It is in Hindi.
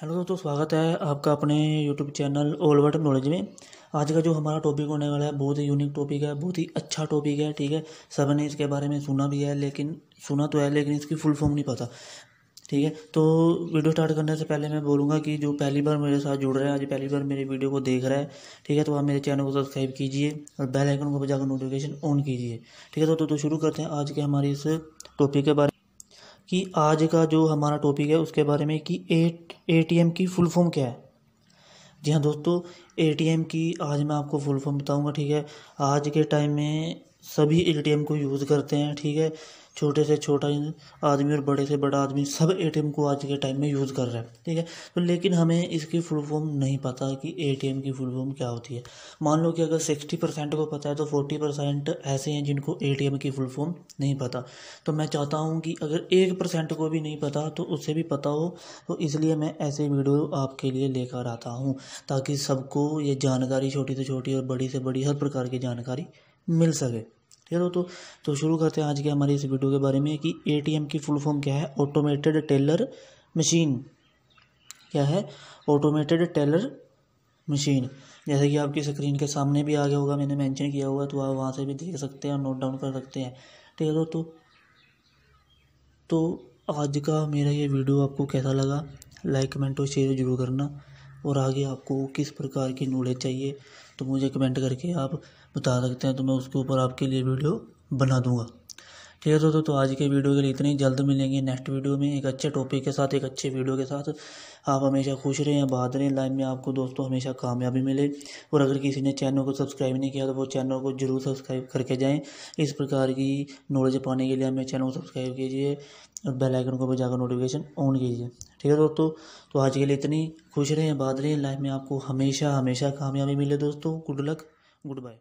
हेलो दोस्तों स्वागत है आपका अपने YouTube channel all world knowledge में आज का जो हमारा टॉपिक होने वाला है बहुत ही यूनिक टॉपिक है बहुत ही अच्छा टॉपिक है ठीक है सब ने इसके बारे में सुना भी है लेकिन सुना तो है लेकिन इसकी फुल फॉर्म नहीं पता ठीक है तो वीडियो स्टार्ट करने से पहले मैं बोलूँगा कि जो पहली बार मेरे साथ जुड़ रहा है आज पहली बार मेरी वीडियो को देख रहा है ठीक है तो आप मेरे चैनल को सब्सक्राइब कीजिए और बेल आइकन को बजाकर नोटिफिकेशन ऑन कीजिए ठीक है तो, तो, तो शुरू करते हैं आज के हमारे इस टॉपिक के बारे में कि आज का जो हमारा टॉपिक है उसके बारे में कि ए टी एम की फुल फॉर्म क्या है जी हाँ दोस्तों ए टी एम की आज मैं आपको फुल फॉर्म बताऊंगा ठीक है आज के टाइम में सभी एटीएम को यूज़ करते हैं ठीक है छोटे से छोटा आदमी और बड़े से बड़ा आदमी सब एटीएम को आज के टाइम में यूज़ कर रहे हैं ठीक है तो लेकिन हमें इसकी फुल फॉर्म नहीं पता कि एटीएम की फुल फॉर्म क्या होती है मान लो कि अगर सिक्सटी परसेंट को पता है तो फोर्टी परसेंट ऐसे हैं जिनको एटीएम की फुल फॉर्म नहीं पता तो मैं चाहता हूँ कि अगर एक परसेंट को भी नहीं पता तो उसे भी पता हो तो इसलिए मैं ऐसे वीडियो आपके लिए लेकर आता हूँ ताकि सबको ये जानकारी छोटी से छोटी और बड़ी से बड़ी हर प्रकार की जानकारी मिल सके ठीक है दोस्तों तो शुरू करते हैं आज के हमारी इस वीडियो के बारे में कि एटीएम की फुल फॉर्म क्या है ऑटोमेटेड टेलर मशीन क्या है ऑटोमेटेड टेलर मशीन जैसे कि आपकी स्क्रीन के सामने भी आ गया होगा मैंने मेंशन किया हुआ तो आप वहाँ से भी देख सकते हैं और नोट डाउन कर सकते हैं ठीक है दोस्तों तो आज का मेरा ये वीडियो आपको कैसा लगा लाइक कमेंट और शेयर जरूर करना और आगे आपको किस प्रकार की नॉलेज चाहिए तो मुझे कमेंट करके आप बता सकते हैं तो मैं उसके ऊपर आपके लिए वीडियो बना दूँगा ठीक है दोस्तों तो आज के वीडियो के लिए इतने ही जल्द मिलेंगे नेक्स्ट वीडियो में एक अच्छे टॉपिक के साथ एक अच्छे वीडियो के साथ आप हमेशा खुश रहें बात रहें लाइफ में आपको दोस्तों हमेशा कामयाबी मिले और अगर किसी ने चैनल को सब्सक्राइब नहीं किया तो वो चैनल को जरूर सब्सक्राइब करके जाएं इस प्रकार की नॉलेज पाने के लिए हमें चैनल को सब्सक्राइब कीजिए और बेलाइकन को बजाकर नोटिफिकेशन ऑन कीजिए ठीक है दोस्तों तो आज के लिए इतनी खुश रहें बाद रहें लाइफ में आपको हमेशा हमेशा कामयाबी मिले दोस्तों गुड लक गुड बाय